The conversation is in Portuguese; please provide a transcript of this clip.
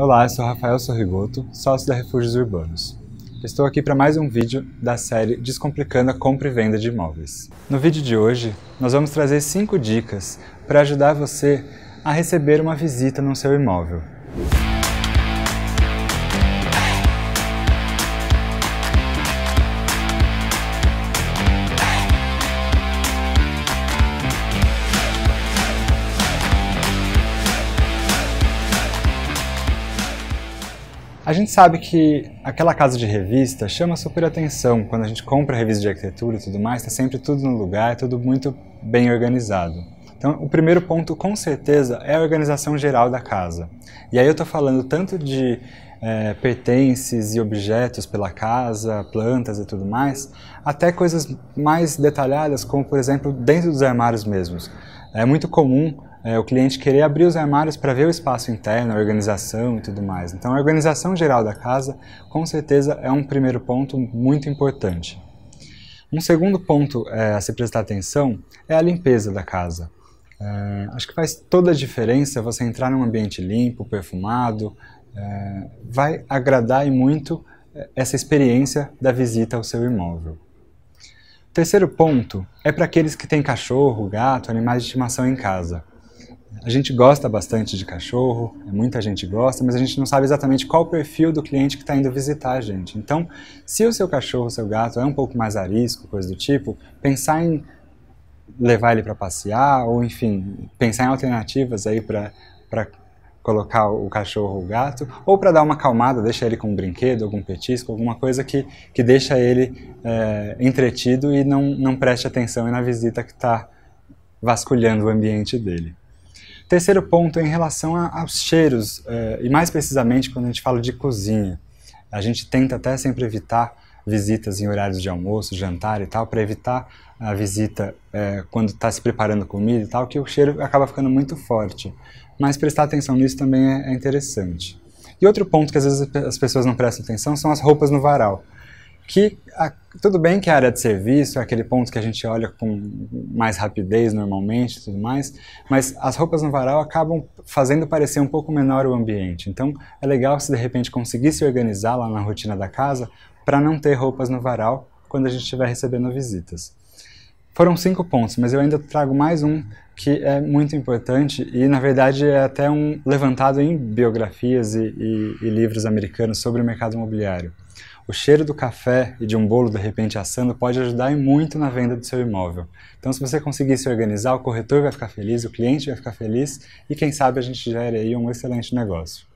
Olá, eu sou Rafael Sorrigoto, sócio da Refúgios Urbanos. Estou aqui para mais um vídeo da série Descomplicando a Compra e Venda de Imóveis. No vídeo de hoje, nós vamos trazer 5 dicas para ajudar você a receber uma visita no seu imóvel. A gente sabe que aquela casa de revista chama super atenção. Quando a gente compra revista de arquitetura e tudo mais, está sempre tudo no lugar, é tudo muito bem organizado. Então, o primeiro ponto, com certeza, é a organização geral da casa. E aí eu estou falando tanto de é, pertences e objetos pela casa, plantas e tudo mais, até coisas mais detalhadas, como, por exemplo, dentro dos armários mesmos. É muito comum é, o cliente querer abrir os armários para ver o espaço interno, a organização e tudo mais. Então, a organização geral da casa, com certeza, é um primeiro ponto muito importante. Um segundo ponto é, a se prestar atenção é a limpeza da casa. É, acho que faz toda a diferença você entrar num ambiente limpo, perfumado, é, vai agradar e muito é, essa experiência da visita ao seu imóvel. Terceiro ponto é para aqueles que têm cachorro, gato, animais de estimação em casa. A gente gosta bastante de cachorro, muita gente gosta, mas a gente não sabe exatamente qual o perfil do cliente que está indo visitar a gente. Então, se o seu cachorro, o seu gato é um pouco mais arisco, coisa do tipo, pensar em levar ele para passear, ou enfim, pensar em alternativas aí para colocar o cachorro ou o gato, ou para dar uma calmada, deixar ele com um brinquedo, algum petisco, alguma coisa que, que deixa ele é, entretido e não, não preste atenção na visita que está vasculhando o ambiente dele. Terceiro ponto é em relação a, aos cheiros, é, e mais precisamente quando a gente fala de cozinha. A gente tenta até sempre evitar visitas em horários de almoço, jantar e tal, para evitar a visita é, quando está se preparando comida e tal, que o cheiro acaba ficando muito forte. Mas prestar atenção nisso também é, é interessante. E outro ponto que às vezes as pessoas não prestam atenção são as roupas no varal que a, tudo bem que a área de serviço é aquele ponto que a gente olha com mais rapidez normalmente, tudo mais, mas as roupas no varal acabam fazendo parecer um pouco menor o ambiente. Então, é legal se de repente conseguir se organizar lá na rotina da casa para não ter roupas no varal quando a gente estiver recebendo visitas. Foram cinco pontos, mas eu ainda trago mais um que é muito importante e, na verdade, é até um levantado em biografias e, e, e livros americanos sobre o mercado imobiliário o cheiro do café e de um bolo de repente assando pode ajudar muito na venda do seu imóvel. Então, se você conseguir se organizar, o corretor vai ficar feliz, o cliente vai ficar feliz e quem sabe a gente gere aí um excelente negócio.